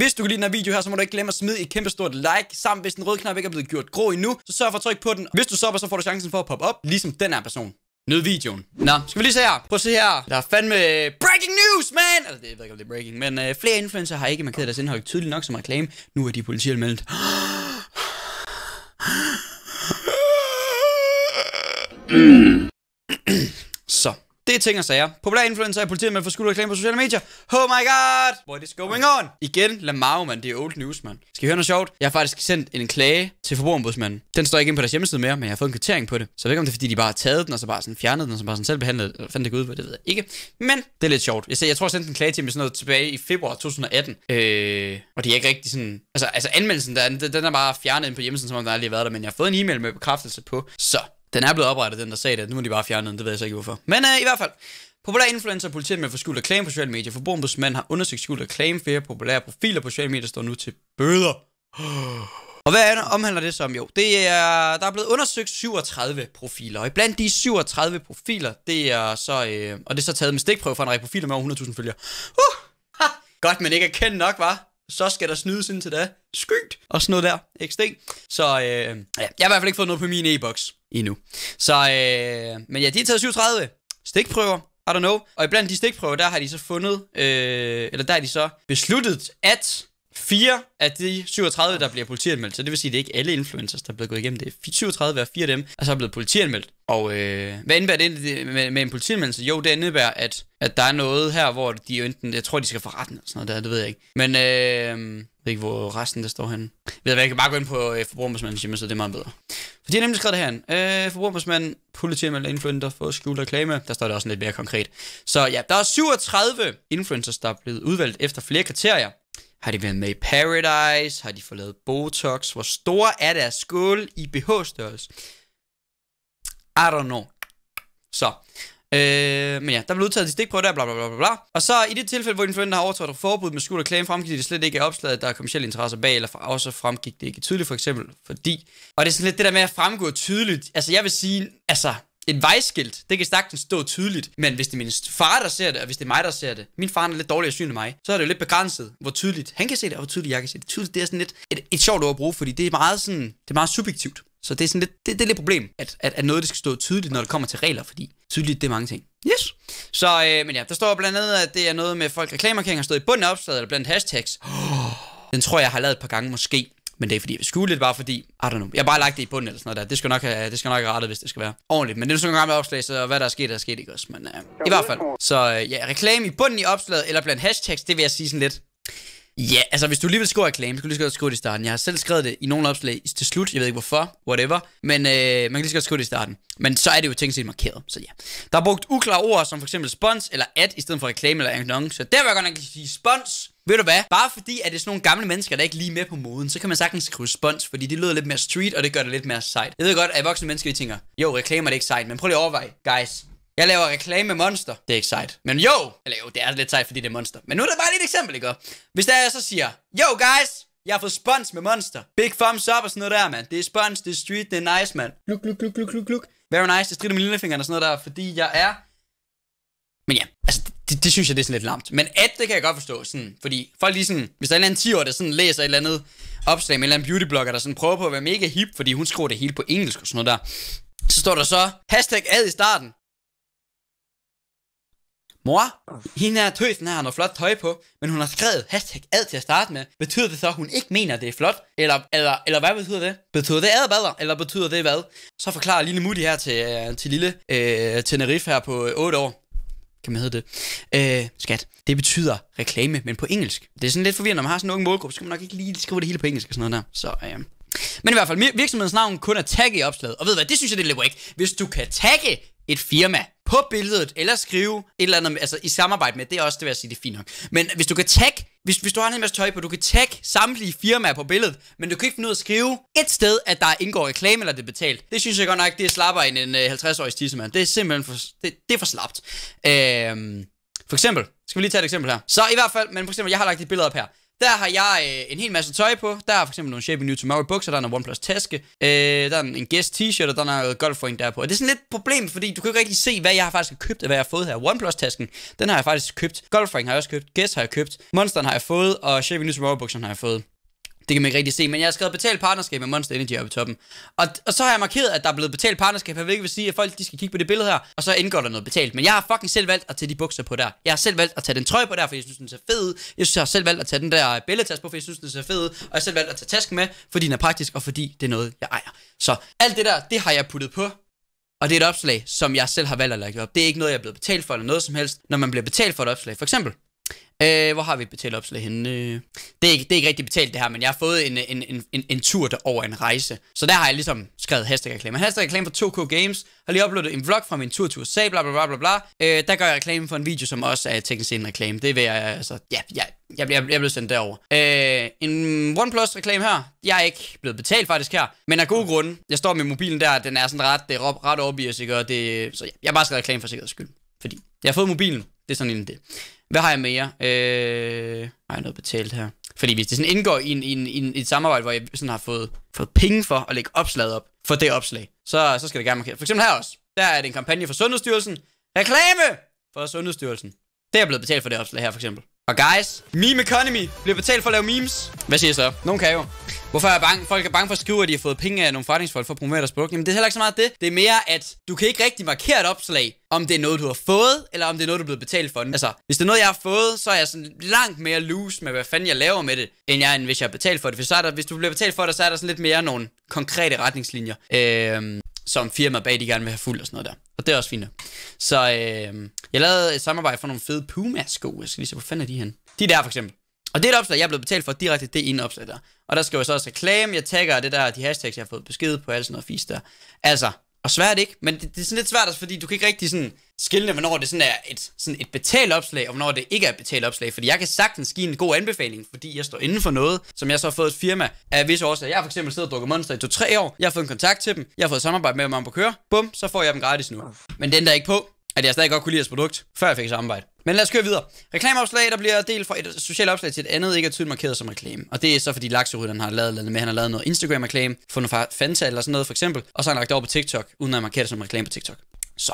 Hvis du kan lide den her video her, så må du ikke glemme at smide et kæmpe stort like, samt hvis den røde knap ikke er blevet gjort grå endnu, så sørg for at trykke på den. Hvis du stopper, så får du chancen for at poppe op, ligesom den her person. Nød videoen. Nå, skal vi lige se her. Prøv at se her. Der er fandme breaking news, man! Altså, det, jeg ved ikke, om det er breaking, men øh, flere influencer har ikke markeret deres indhold tydeligt nok som reklame. Nu er de politianmeldt. Mm. Så. Det er ting og sager. Populær influencer er politiet med for skud reklame på sociale medier. Oh my god! What is going on? Igen, Lamau, mand. Det er old news, mand. Skal I høre noget sjovt? Jeg har faktisk sendt en klage til forbrugerombudsmanden. Den står ikke inde på deres hjemmeside mere, men jeg har fået en kvittering på det. Så jeg ved ikke, om det er, fordi de bare har taget den, og så bare sådan fjernet den, og så bare sådan selv behandlet eller fandt det ud, det ved jeg ikke. Men det er lidt sjovt. Jeg, jeg tror, jeg sendte en klage til mig sådan noget tilbage i februar 2018. Øh, og det er ikke rigtig sådan... Altså, altså anmeldelsen, der, den er bare fjernet ind på hjemmesiden, som om der aldrig har været der, men jeg har fået en e-mail med bekræftelse på. Så den er blevet oprettet, den der sag der. Nu må de bare fjerne den, det ved jeg så ikke hvorfor. Men uh, i hvert fald, Populær influencer og politiet med for skjult reklame på sociale medier. Forbrugerombudsmanden har undersøgt skjult reklame. Flere populære profiler på sociale medier står nu til bøder. Og hvad det, omhandler det som? Jo, det er, der er blevet undersøgt 37 profiler. Og blandt de 37 profiler, det er så, øh, og det er så taget med stikprøve fra en række profiler med over 100.000 følgere. Uh, ha, godt, men ikke er kendt nok, var så skal der snydes ind til da. Skyt! Og sådan noget der. XD. Så øh, ja, jeg har i hvert fald ikke fået noget på min e-boks endnu. Så, øh, men ja, de har taget 37 stikprøver. I don't know. Og iblandt de stikprøver, der har de så fundet, øh, eller der har de så besluttet, at 4 af de 37, der bliver politianmeldt, så det vil sige, at det er ikke alle influencers, der er blevet gået igennem det. 37 af 4 af dem er så blevet politianmeldt. Og øh, hvad indebærer det med, med en politianmeldelse? Jo, det indebærer, at, at der er noget her, hvor de enten... Jeg tror, de skal for retten eller sådan noget der, det ved jeg ikke. Men øh, jeg ved ikke, hvor resten der står henne. Jeg ved hvad, jeg kan bare gå ind på øh, Forbrugerombudsmandens hjemmeside, det er meget bedre. For de har nemlig skrevet det herinde. Øh, Forbrugerombudsmanden, politianmeldt influencer fået skjult reklame. Der står det også lidt mere konkret. Så ja, der er 37 influencers, der er blevet udvalgt efter flere kriterier. Har de været med i Paradise? Har de fået lavet Botox? Hvor store er deres skål i BH-størrelse? I don't know. Så. Øh, men ja, der blev udtaget de stikprøver der, bla bla bla bla. Og så i det tilfælde, hvor influenter har overtrådt forbud med skuld og klæde, fremgik det slet ikke er opslaget, der er kommersielle interesser bag, eller også fremgik det ikke tydeligt, for eksempel fordi... Og det er sådan lidt det der med at fremgå tydeligt. Altså jeg vil sige, altså en vejskilt, det kan sagtens stå tydeligt, men hvis det er min far, der ser det, og hvis det er mig, der ser det, min far er lidt dårligere syn end mig, så er det jo lidt begrænset, hvor tydeligt han kan se det, og hvor tydeligt jeg kan se det. Tydeligt, det er sådan lidt et, et sjovt ord at bruge, fordi det er meget, sådan, det er meget subjektivt. Så det er sådan lidt, det, det er lidt problem, at, at, at noget det skal stå tydeligt, når det kommer til regler, fordi tydeligt det er mange ting. Yes. Så, øh, men ja, der står blandt andet, at det er noget med folk reklamerkæring har stået i bunden af opslaget, eller blandt hashtags. Oh, den tror jeg, jeg har lavet et par gange måske. Men det er fordi, jeg vil skjule lidt, bare fordi, I don't know, jeg har bare lagt det i bunden eller sådan noget der. Det skal nok have, det skal nok have rettet, hvis det skal være ordentligt. Men det er sådan en gang med opslag, så hvad der er sket, der er sket, ikke også? Men uh, i hvert fald. Så uh, ja, reklame i bunden i opslaget, eller blandt hashtags, det vil jeg sige sådan lidt. Ja, altså hvis du lige vil skrive reklame, så kan du lige så godt skrive det i starten. Jeg har selv skrevet det i nogle opslag til slut, jeg ved ikke hvorfor, whatever, men øh, man kan lige så godt skrive det i starten. Men så er det jo ting set markeret, så ja. Der er brugt uklare ord som for eksempel spons eller ad i stedet for reklame eller annonce. Så der vil jeg godt nok sige spons. Ved du hvad? Bare fordi, at det er sådan nogle gamle mennesker, der ikke lige med på moden, så kan man sagtens skrive spons, fordi det lyder lidt mere street, og det gør det lidt mere sejt. Jeg ved godt, at voksne mennesker, tænker, jo, reklamer det er ikke sejt, men prøv lige at overveje, guys. Jeg laver reklame med Monster. Det er ikke sejt. Men jo, eller jo, det er lidt sejt, fordi det er Monster. Men nu er det bare lige et eksempel, ikke? Hvis der jeg så siger, yo guys, jeg har fået spons med Monster. Big thumbs up og sådan noget der, mand. Det er spons, det er street, det er nice, mand. Look, look, look, look, look, look. Very nice, det strider med lillefinger og sådan noget der, fordi jeg er... Men ja, altså, det, det synes jeg, det er sådan lidt lamt. Men at, det kan jeg godt forstå, sådan, fordi folk lige sådan, hvis der er en eller anden 10 år, der sådan læser et eller andet opslag med en eller anden beautyblogger, der sådan prøver på at være mega hip, fordi hun skriver det hele på engelsk og sådan noget der, så står der så, hashtag ad i starten, Mor, hende er tøsen her, noget flot tøj på, men hun har skrevet hashtag ad til at starte med. Betyder det så, at hun ikke mener, at det er flot? Eller, eller, eller hvad betyder det? Betyder det ad Eller betyder det hvad? Så forklarer lille Mutti her til, øh, til lille øh, Tenerife her på 8 øh, år kan man hedde det, øh, skat. Det betyder reklame, men på engelsk. Det er sådan lidt forvirrende, når man har sådan en ung målgruppe, så kan man nok ikke lige skrive det hele på engelsk og sådan noget der. Så øh. Men i hvert fald, virksomhedens navn kun er tagge i opslaget. Og ved du hvad, det synes jeg, det lever ikke. Hvis du kan tagge et firma på billedet, eller skrive et eller andet, altså i samarbejde med, det er også, det vil jeg sige, det er fint nok. Men hvis du kan tag, hvis, hvis du har en hel masse tøj på, du kan tag samtlige firmaer på billedet, men du kan ikke finde ud af at skrive et sted, at der indgår reklame eller det er betalt. Det synes jeg godt nok, det er slapper end en 50-årig øh, tissemand. Det er simpelthen for, det, det er for slapt. Øhm, for eksempel, skal vi lige tage et eksempel her. Så i hvert fald, men for eksempel, jeg har lagt et billede op her. Der har jeg øh, en hel masse tøj på. Der er for eksempel nogle Shaping New Tomorrow bukser, der er en OnePlus taske, øh, der er en, guest Guess t-shirt, og der er noget golfring der på. Og det er sådan lidt et problem, fordi du kan ikke rigtig se, hvad jeg har faktisk købt, og hvad jeg har fået her. OnePlus tasken, den har jeg faktisk købt. Golfring har jeg også købt. Guess har jeg købt. Monsteren har jeg fået, og Shaping New Tomorrow bukserne har jeg fået. Det kan man ikke rigtig se, men jeg har skrevet betalt partnerskab med Monster Energy oppe i toppen. Og, og så har jeg markeret, at der er blevet betalt partnerskab her, hvilket vil sige, at folk de skal kigge på det billede her, og så indgår der noget betalt. Men jeg har fucking selv valgt at tage de bukser på der. Jeg har selv valgt at tage den trøje på der, fordi jeg synes, den ser fed ud. Jeg synes, jeg har selv valgt at tage den der øh, billedtaske på, fordi jeg synes, den ser fed ud. Og jeg har selv valgt at tage tasken med, fordi den er praktisk, og fordi det er noget, jeg ejer. Så alt det der, det har jeg puttet på og det er et opslag, som jeg selv har valgt at lægge op. Det er ikke noget, jeg er blevet betalt for eller noget som helst. Når man bliver betalt for et opslag, for eksempel Øh, hvor har vi et betalt henne? Øh, det, er ikke, det er ikke rigtig betalt det her, men jeg har fået en, en, en, en, en tur over en rejse. Så der har jeg ligesom skrevet hashtag reklame. Hashtag reklame for 2K Games. Har lige uploadet en vlog fra min tur til USA, bla bla bla bla bla. Øh, der gør jeg reklame for en video, som også er teknisk en reklame. Det vil jeg altså... Ja, ja jeg, jeg, jeg blev sendt derover. Øh, en OnePlus reklame her. Jeg er ikke blevet betalt faktisk her, men af gode grunde. Jeg står med mobilen der, den er sådan ret, det er ret overbias, ikke? Og det, så ja, jeg har bare skrevet reklame for sikkerheds skyld. Fordi jeg har fået mobilen, det er sådan en det. Hvad har jeg mere? Øh, har jeg noget betalt her? Fordi hvis det sådan indgår i, en, i, en, i en, et samarbejde, hvor jeg sådan har fået, fået penge for at lægge opslaget op, for det opslag, så, så skal det gerne markere. For eksempel her også. Der er det en kampagne for Sundhedsstyrelsen. Reklame for Sundhedsstyrelsen. Det er blevet betalt for det opslag her, for eksempel. Og guys, Meme Economy bliver betalt for at lave memes. Hvad siger I så? Nogen kan jo. Hvorfor er jeg bange? Folk er bange for at skrive, at de har fået penge af nogle forretningsfolk for at promovere deres produkt. Jamen det er heller ikke så meget det. Det er mere, at du kan ikke rigtig markere et opslag, om det er noget, du har fået, eller om det er noget, du er blevet betalt for. Altså, hvis det er noget, jeg har fået, så er jeg sådan langt mere loose med, hvad fanden jeg laver med det, end jeg, end hvis jeg har betalt for det. For så er der, hvis du bliver betalt for det, så er der sådan lidt mere nogle konkrete retningslinjer, øh, som firmaer bag de gerne vil have fuld og sådan noget der. Og det er også fint. Så øh, jeg lavede et samarbejde for nogle fede Puma-sko. Jeg skal lige se, hvor fanden er de hen? De der for eksempel. Og det er et opslag, jeg er blevet betalt for direkte, det ene opslag der. Og der skal jeg så også reklame, jeg tagger det der, de hashtags, jeg har fået besked på, alt sådan noget fisk der. Altså, og svært ikke, men det, det er sådan lidt svært, fordi du kan ikke rigtig sådan skille, hvornår det sådan er et, sådan et betalt opslag, og hvornår det ikke er et betalt opslag. Fordi jeg kan sagtens give en god anbefaling, fordi jeg står inden for noget, som jeg så har fået et firma af visse årsager. Jeg har for eksempel siddet og drukket Monster i 2-3 år, jeg har fået en kontakt til dem, jeg har fået samarbejde med dem om at køre, bum, så får jeg dem gratis nu. Men den der ikke på, at jeg stadig godt kunne lide jeres produkt, før jeg fik samarbejde. Men lad os køre videre. Reklameopslag, der bliver delt fra et socialt opslag til et andet, ikke er tydeligt markeret som reklame. Og det er så, fordi Lakserydderen har lavet noget med, han har lavet noget Instagram-reklame, fundet fra Fanta eller sådan noget for eksempel, og så har han lagt det over på TikTok, uden at markere det som reklame på TikTok. Så.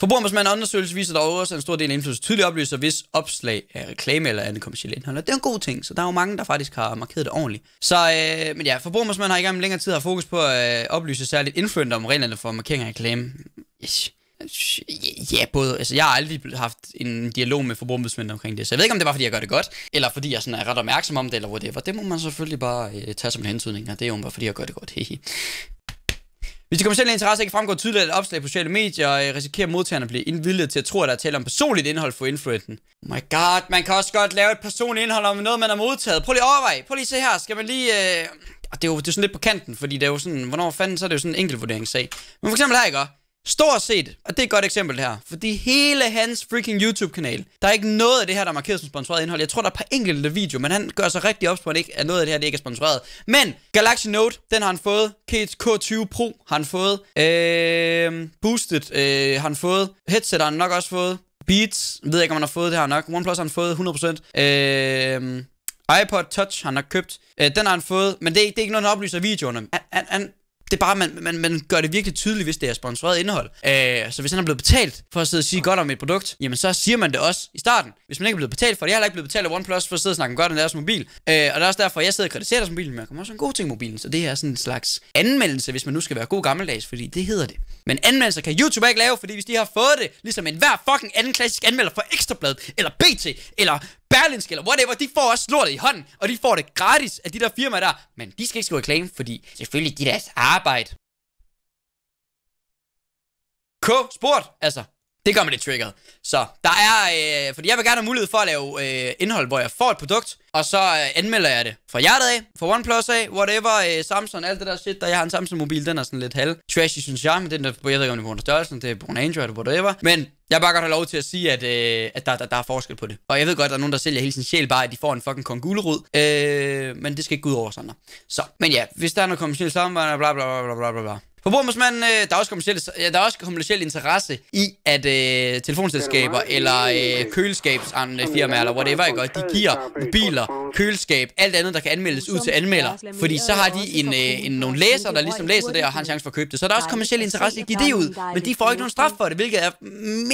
Forbrugermandsmandens undersøgelse viser dog også, at en stor del af indflydelse tydeligt oplyser, hvis opslag er reklame eller andet kommersielt indhold. Og det er en god ting, så der er jo mange, der faktisk har markeret det ordentligt. Så, øh, men ja, forbrugermandsmanden har igennem længere tid haft fokus på at øh, oplyse særligt influenter om reglerne for markering af reklame. Yes. Ja, både. Altså, jeg har aldrig haft en dialog med forbrugsmænd omkring det, så jeg ved ikke, om det var, fordi jeg gør det godt, eller fordi jeg sådan er ret opmærksom om det, eller whatever. Det må man selvfølgelig bare øh, tage som en hentydning, og det er jo bare, fordi jeg gør det godt. Hehe. Hvis de kommersielle interesse ikke fremgår tydeligt af et opslag på sociale medier, og øh, risikerer modtagerne at blive indvildet til at tro, at der er tale om personligt indhold for influenten. Oh my god, man kan også godt lave et personligt indhold om noget, man har modtaget. Prøv lige at overveje. Prøv lige at se her. Skal man lige... Øh... det er, jo, det er jo sådan lidt på kanten, fordi det er jo sådan... Hvornår fanden, så er det jo sådan en enkeltvurderingssag. Men for eksempel her, ikke Stort set, og det er et godt eksempel det her, fordi hele hans freaking YouTube-kanal, der er ikke noget af det her, der er markeret som sponsoreret indhold. Jeg tror, der er et par enkelte video, men han gør sig rigtig op på, at ikke er noget af det her, det ikke er sponsoreret. Men Galaxy Note, den har han fået. K20 Pro har han fået. Øh, Boosted øh, har han fået. Headset har han nok også fået. Beats, jeg ved ikke, om han har fået det her nok. OnePlus har han fået 100%. Øh, iPod Touch han har købt. Øh, den har han fået, men det, er, det er ikke noget, han oplyser i videoerne. han, han det er bare, man, man, man gør det virkelig tydeligt, hvis det er sponsoreret indhold. Øh, så hvis han er blevet betalt for at sidde og sige godt om et produkt, jamen så siger man det også i starten. Hvis man ikke er blevet betalt for det, jeg har ikke blevet betalt af OnePlus for at sidde og snakke om godt om deres mobil. Øh, og det er også derfor, jeg sidder og kritiserer deres mobil, men jeg kommer også en god ting i mobilen. Så det her er sådan en slags anmeldelse, hvis man nu skal være god gammeldags, fordi det hedder det. Men anmeldelser kan YouTube ikke lave, fordi hvis de har fået det, ligesom en hver fucking anden klassisk anmelder fra Ekstrabladet, eller BT, eller Berlinsk, eller whatever, de får også lortet i hånden, og de får det gratis af de der firmaer der. Men de skal ikke skrive reklame, fordi selvfølgelig de deres arbejde. K Sport, altså. Det gør mig lidt triggeret. Så der er, øh, fordi jeg vil gerne have mulighed for at lave øh, indhold, hvor jeg får et produkt, og så øh, anmelder jeg det fra hjertet af, fra OnePlus af, whatever, øh, Samsung, alt det der shit, der jeg har en Samsung-mobil, den er sådan lidt halv. Trashy, synes jeg, men den der, jeg ved ikke, om det er på størrelsen, det er på Android, whatever. Men jeg bare godt have lov til at sige, at, øh, at der, der, der, er forskel på det. Og jeg ved godt, at der er nogen, der sælger hele sin sjæl bare, at de får en fucking kong gulerod. Øh, men det skal ikke gå ud over sådan noget. Så, men ja, hvis der er noget kommersielt samarbejde, bla bla bla bla bla bla. Forbrugermusmanden, øh, der, er også kommersiel, der er også kommersiel interesse i, at øh, telefonselskaber eller øh, køleskabsfirmaer eller whatever, ikke? Og de giver mobiler, køleskab, alt andet, der kan anmeldes ud til anmelder. Fordi så har de en, øh, en, nogle læser, der ligesom læser det og har en chance for at købe det. Så der er også kommersiel interesse i at give det ud, men de får ikke nogen straf for det, hvilket er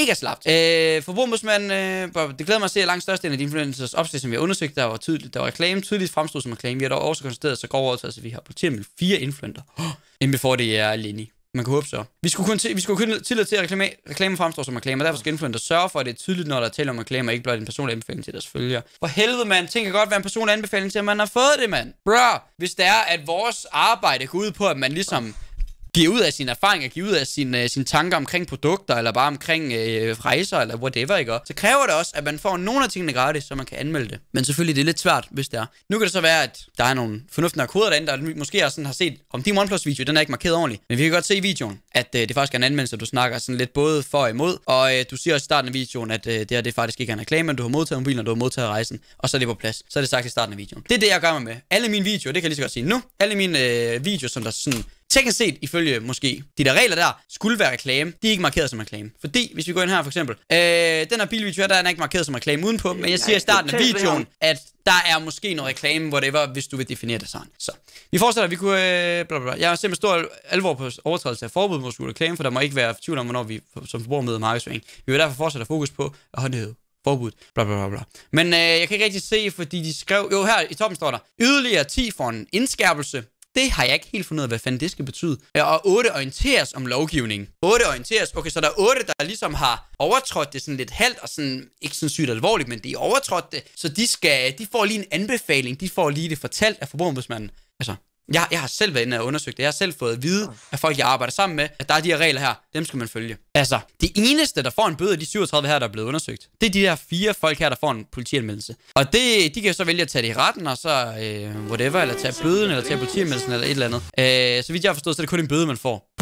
mega slapt. Øh, Forbrugermusmanden, øh, det glæder mig at se, at langt største af de influencers opslag, som vi har undersøgt, der var tydeligt, der var reklame, tydeligt fremstod som reklame. Vi har dog også konstateret så grov at vi har på med fire influencer. Oh end before det er Lenny. Man kan håbe så. Vi skulle kun, vi skulle kun tillade til, at reklame, reklame fremstår som reklamer. Derfor skal influencer sørge for, at det er tydeligt, når der er tale om reklamer, ikke blot en personlig anbefaling til deres følgere. For helvede, mand. Tænk godt være en personlig anbefaling til, at man har fået det, mand. Bro, hvis det er, at vores arbejde går ud på, at man ligesom giver ud af sine erfaringer, giver ud af sine, øh, sine tanker omkring produkter, eller bare omkring øh, rejser, eller whatever, ikke? så kræver det også, at man får nogle af tingene gratis, så man kan anmelde det. Men selvfølgelig det er lidt svært, hvis det er. Nu kan det så være, at der er nogle fornuftige koder derinde, der måske også sådan har set, om din OnePlus-video, den er ikke markeret ordentligt. Men vi kan godt se i videoen, at øh, det faktisk er en anmeldelse, du snakker sådan lidt både for og imod. Og øh, du siger også i starten af videoen, at øh, det her det er faktisk ikke en reklame, men du har modtaget mobilen, og du har modtaget rejsen, og så er det på plads. Så er det sagt i starten af videoen. Det er det, jeg gør mig med. Alle mine videoer, det kan jeg lige så godt sige nu, alle mine øh, videoer, som der sådan Teknisk set, ifølge måske de der regler der, skulle være reklame, de er ikke markeret som reklame. Fordi, hvis vi går ind her for eksempel, øh, den her bilvideo her, der er ikke markeret som reklame udenpå, men jeg siger i starten af videoen, at der er måske noget reklame, whatever, hvis du vil definere det sådan. Så, vi at vi kunne, øh, bla, bla, bla. Jeg er simpelthen stor alvor på overtrædelse af forbud mod reklame, for der må ikke være tvivl om, hvornår vi som forbruger møder markedsføring. Vi vil derfor fortsætte at fokus på at håndhæve forbud, bla bla bla bla. Men øh, jeg kan ikke rigtig se, fordi de skrev, jo her i toppen står der, yderligere 10 for en indskærpelse, det har jeg ikke helt fundet ud af, hvad fanden det skal betyde. Og otte orienteres om lovgivning. Otte orienteres. Okay, så der er otte, der ligesom har overtrådt det sådan lidt halvt, og sådan ikke sådan sygt alvorligt, men de er overtrådt det. Så de, skal, de får lige en anbefaling. De får lige det fortalt af forbrugerombudsmanden. Altså, jeg, jeg har selv været inde og undersøgt det. Jeg har selv fået at vide af folk, jeg arbejder sammen med, at der er de her regler her. Dem skal man følge. Altså, det eneste, der får en bøde af de 37 her, der er blevet undersøgt, det er de der fire folk her, der får en politianmeldelse. Og det, de kan jo så vælge at tage det i retten, og så øh, whatever, eller tage bøden, eller tage politianmeldelsen, eller et eller andet. Øh, så vidt jeg har forstået, så er det kun en bøde, man får.